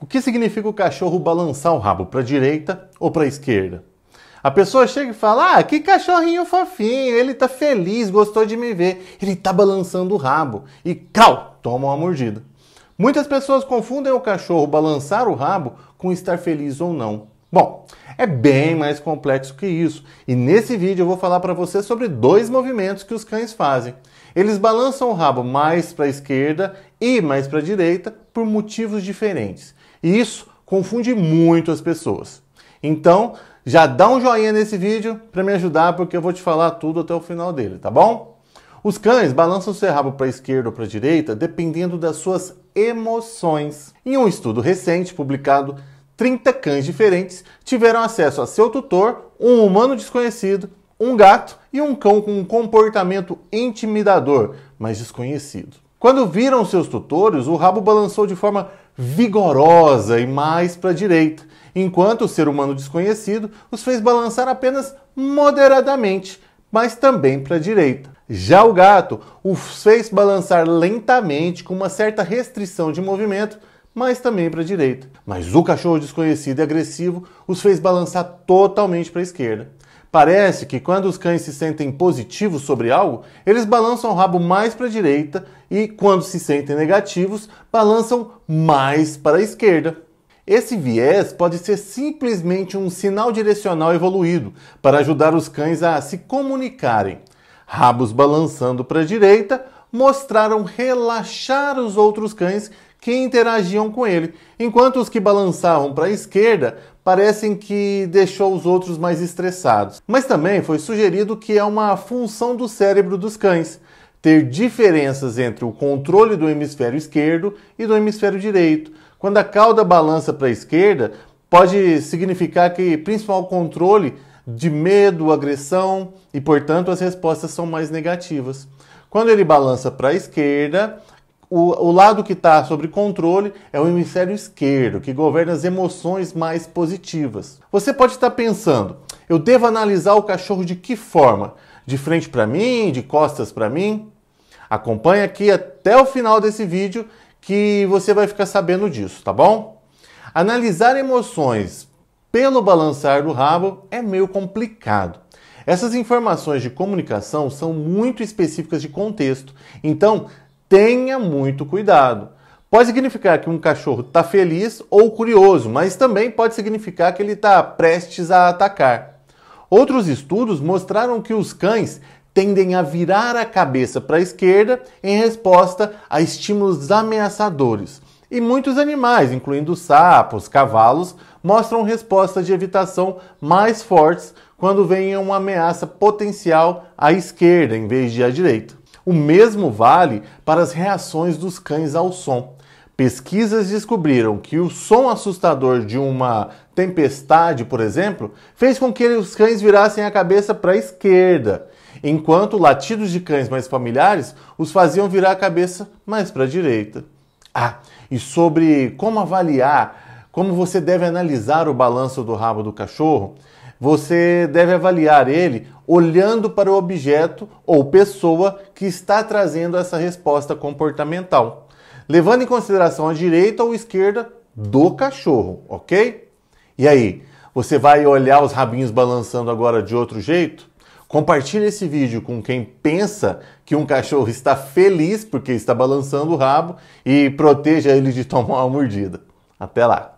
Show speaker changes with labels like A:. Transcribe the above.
A: O que significa o cachorro balançar o rabo para a direita ou para a esquerda? A pessoa chega e fala: Ah, que cachorrinho fofinho, ele tá feliz, gostou de me ver. Ele tá balançando o rabo e cal, toma uma mordida. Muitas pessoas confundem o cachorro balançar o rabo com estar feliz ou não. Bom, é bem mais complexo que isso, e nesse vídeo eu vou falar para você sobre dois movimentos que os cães fazem. Eles balançam o rabo mais para a esquerda e mais para a direita por motivos diferentes. E isso confunde muito as pessoas. Então, já dá um joinha nesse vídeo para me ajudar, porque eu vou te falar tudo até o final dele, tá bom? Os cães balançam seu rabo para a esquerda ou para a direita dependendo das suas emoções. Em um estudo recente publicado, 30 cães diferentes tiveram acesso a seu tutor, um humano desconhecido, um gato e um cão com um comportamento intimidador, mas desconhecido. Quando viram seus tutores, o rabo balançou de forma vigorosa e mais para a direita, enquanto o ser humano desconhecido os fez balançar apenas moderadamente, mas também para a direita. Já o gato os fez balançar lentamente, com uma certa restrição de movimento, mas também para a direita. Mas o cachorro desconhecido e agressivo os fez balançar totalmente para a esquerda. Parece que quando os cães se sentem positivos sobre algo, eles balançam o rabo mais para a direita e, quando se sentem negativos, balançam mais para a esquerda. Esse viés pode ser simplesmente um sinal direcional evoluído para ajudar os cães a se comunicarem. Rabos balançando para a direita mostraram relaxar os outros cães que interagiam com ele, enquanto os que balançavam para a esquerda parecem que deixou os outros mais estressados. Mas também foi sugerido que é uma função do cérebro dos cães ter diferenças entre o controle do hemisfério esquerdo e do hemisfério direito. Quando a cauda balança para a esquerda, pode significar que principal controle de medo, agressão e, portanto, as respostas são mais negativas. Quando ele balança para a esquerda, o, o, lado que está sobre controle é o hemisfério esquerdo, que governa as emoções mais positivas. Você pode estar pensando: eu devo analisar o cachorro de que forma? De frente para mim? De costas para mim? Acompanhe aqui até o final desse vídeo que você vai ficar sabendo disso, tá bom? Analisar emoções pelo balançar do rabo é meio complicado. Essas informações de comunicação são muito específicas de contexto, então tenha muito cuidado. Pode significar que um cachorro está feliz ou curioso, mas também pode significar que ele está prestes a atacar. Outros estudos mostraram que os cães tendem a virar a cabeça para a esquerda em resposta a estímulos ameaçadores. E muitos animais, incluindo sapos, cavalos, mostram respostas de evitação mais fortes quando vem uma ameaça potencial à esquerda em vez de à direita. O mesmo vale para as reações dos cães ao som. Pesquisas descobriram que o som assustador de uma tempestade, por exemplo, fez com que os cães virassem a cabeça para a esquerda, enquanto latidos de cães mais familiares os faziam virar a cabeça mais para a direita. Ah, e sobre como avaliar, como você deve analisar o balanço do rabo do cachorro, você deve avaliar ele olhando para o objeto ou pessoa que está trazendo essa resposta comportamental, levando em consideração a direita ou esquerda do cachorro, ok? E aí, você vai olhar os rabinhos balançando agora de outro jeito? Compartilhe esse vídeo com quem pensa que um cachorro está feliz porque está balançando o rabo e proteja ele de tomar uma mordida. Até lá!